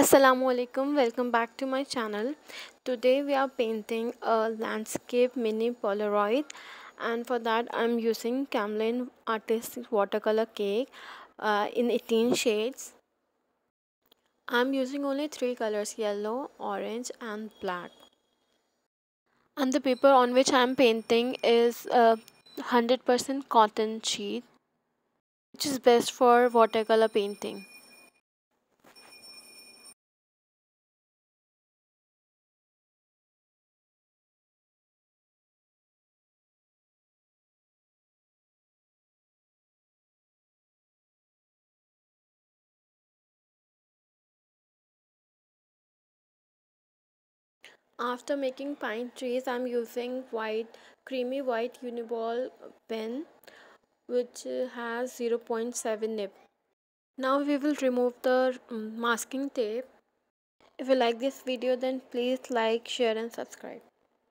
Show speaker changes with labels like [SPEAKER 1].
[SPEAKER 1] assalamu alaikum welcome back to my channel today we are painting a landscape mini polaroid and for that i'm using camlin artist watercolor cake uh, in 18 shades i'm using only three colors yellow orange and black and the paper on which i'm painting is a 100% cotton sheet which is best for watercolor painting After making pine trees, I'm using white, creamy white uniball pen which has 0.7 nib. Now we will remove the mm, masking tape. If you like this video then please like, share and subscribe.